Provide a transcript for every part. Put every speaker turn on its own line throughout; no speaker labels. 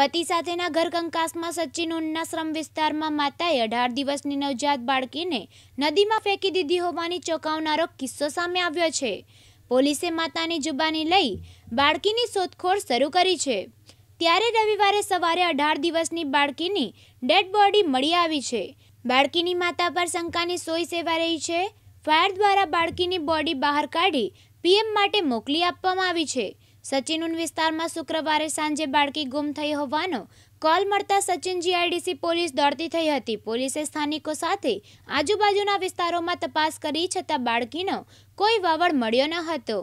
પતિ સાથેના ઘર કંકાસમાં સચિન ઉનના વિસ્તારમાં માતાએ અઢાર દિવસની નવજાત બાળકીને નદીમાં ફેંકી દીધી હોવાની ચોંકાવનારો કિસ્સો સામે આવ્યો છે પોલીસે માતાની જુબાની લઈ બાળકીની શોધખોળ શરૂ કરી છે ત્યારે રવિવારે સવારે અઢાર દિવસની બાળકીની ડેડ બોડી મળી આવી છે બાળકીની માતા પર શંકાની સોય સેવા રહી છે ફાયર દ્વારા બાળકીની બોડી બહાર કાઢી પીએમ માટે મોકલી આપવામાં આવી છે સચિનુન વિસ્તારમાં શુક્રવારે સાંજે બાળકી ગુમ થઈ હોવાનો કોલ મળતા સચિન જીઆઈડીસી પોલીસ દોડતી થઈ હતી પોલીસે સ્થાનિકો સાથે આજુબાજુના વિસ્તારોમાં તપાસ કરી છતાં બાળકીનો કોઈ વાવડ મળ્યો ન હતો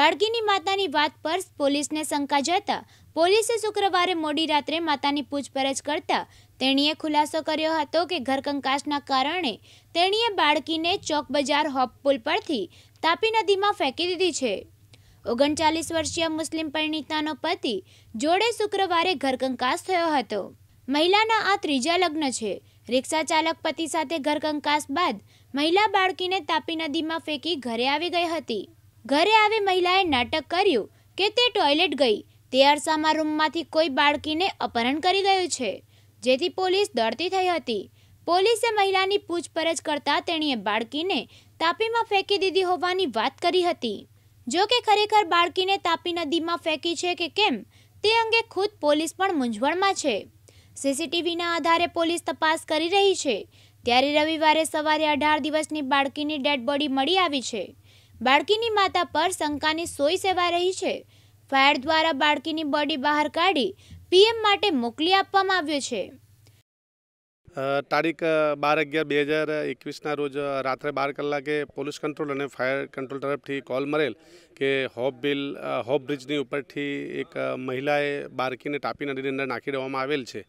બાળકીની માતાની વાત પર પોલીસને શંકા જતા પોલીસે શુક્રવારે મોડી રાત્રે માતાની પૂછપરછ કરતા તેણીએ ખુલાસો કર્યો હતો કે ઘરકંકાશના કારણે તેણીએ બાળકીને ચોક બજાર હોપ પુલ પરથી તાપી નદીમાં ફેંકી દીધી છે ઓગણચાલીસ વર્ષીય મુસ્લિમ પરિણીતાનો પતિ જોડે શુક્રવારે ઘરકંકાસ થયો હતો મહિલાના આ ત્રીજા લગ્ન છે રિક્ષા ચાલક પતિ સાથે ઘરકંકાસ બાદ મહિલા બાળકીને તાપી નદીમાં ફેંકી ઘરે આવી ગઈ હતી ઘરે આવી મહિલાએ નાટક કર્યું કે તે ટોયલેટ ગઈ તે અરસામાં રૂમમાંથી કોઈ બાળકીને અપહરણ કરી ગયું છે જેથી પોલીસ દોડતી થઈ હતી પોલીસે મહિલાની પૂછપરછ કરતા તેણીએ બાળકીને તાપીમાં ફેંકી દીધી હોવાની વાત કરી હતી જો કે ખરેખર બાળકીને તાપી નદીમાં ફેંકી છે કે કેમ તે અંગે ખુદ પોલીસ પણ મૂંઝવણમાં છે સીસીટીવીના આધારે પોલીસ તપાસ કરી રહી છે ત્યારે રવિવારે સવારે અઢાર દિવસની બાળકીની ડેડ બોડી મળી આવી છે બાળકીની માતા પર શંકાની સોય સેવા રહી છે ફાયર દ્વારા બાળકીની બોડી બહાર કાઢી પીએમ માટે મોકલી આપવામાં આવ્યો છે
તારીખ બાર અગિયાર બે હજાર એકવીસના રોજ રાત્રે બાર કલાકે પોલીસ કંટ્રોલ અને ફાયર કંટ્રોલ તરફથી કોલ મળેલ કે હોપ બિલ હોપ બ્રિજની ઉપરથી એક મહિલાએ બારકીને તાપી નદીની અંદર નાખી દેવામાં આવેલ છે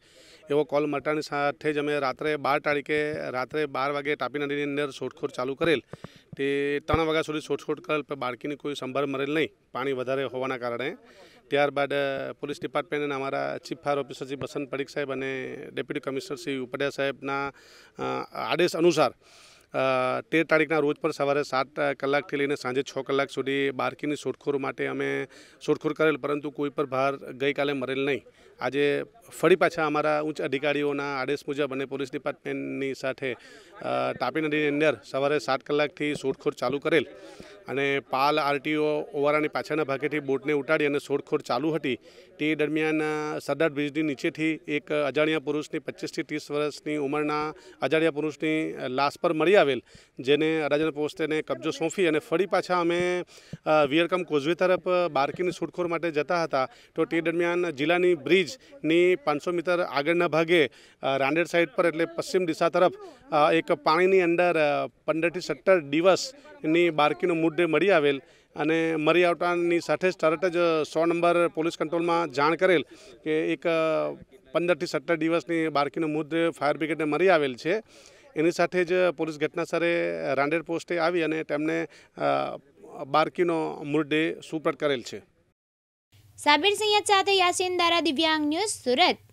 એવો કોલ મળતાની સાથે જ અમે રાત્રે બાર તારીખે રાત્રે બાર વાગે તાપી નદીની અંદર શોધખોળ ચાલુ કરેલ તે ત્રણ વાગ્યા સુધી શોધખોળ કરેલ પણ બાળકીની કોઈ સંભાળ મળેલ નહીં પાણી વધારે હોવાના કારણે ત્યારબાદ પોલીસ ડિપાર્ટમેન્ટ અને અમારા chief fire officer Shri Basant Padik સાહેબ અને ડેપ્યુટી કમિશનર શ્રી ઉપડિયા સાહેબના આદેશ અનુસાર તેર તારીખના રોજ પર સવારે સાત કલાકથી લઈને સાંજે છ કલાક સુધી બારકીની શોધખોર માટે અમે શોધખોર કરેલ પરંતુ કોઈ પર ભાર ગઈકાલે મરેલ નહીં આજે ફરી પાછા અમારા ઉચ્ચ અધિકારીઓના આદેશ મુજબ અને પોલીસ ડિપાર્ટમેન્ટની સાથે તાપી નદીની અંદર સવારે સાત કલાકથી શોધખોળ ચાલુ કરેલ અને પાલ આરટીઓ ઓવારાની પાછળના ભાગેથી બોટને ઉટાડી અને શોધખોળ ચાલુ હતી તે દરમિયાન સરદાર બ્રિજની નીચેથી એક અજાણ્યા પુરુષની પચીસથી ત્રીસ વર્ષની ઉંમરના અજાણ્યા પુરુષની લાશ પર મળી આવેલ જેને અડાજણ પોસ્ટેને કબજો સોંપી અને ફરી પાછા અમે વિયરકમ કોઝવે તરફ બારકીની શોધખોળ માટે જતા હતા તો તે દરમિયાન જિલ્લાની બ્રિજની પાંચસો મીટર આગળના ભાગે રાંદેર સાઈડ પર એટલે પશ્ચિમ દિશા તરફ એક પાણીની અંદર પંદરથી સત્તર દિવસની બારકીનું મુદ્દો મુદ્દે મળી આવેલ અને મરી આવતાની સાથે જ તરત જ સો નંબર પોલીસ કંટ્રોલમાં જાણ કરેલ કે એક પંદરથી સત્તર દિવસની બાળકીનો મુદ્દે ફાયર બ્રિગેડને મરી આવેલ છે એની સાથે જ પોલીસ ઘટનાસ્થળે રાંડેર પોસ્ટે આવી અને તેમને બાળકીનો મૃતદેહ સુપરત કરેલ છે
સાબિર સિંહ સાથે યાસીન દારા દિવ્યાંગ ન્યૂઝ સુરત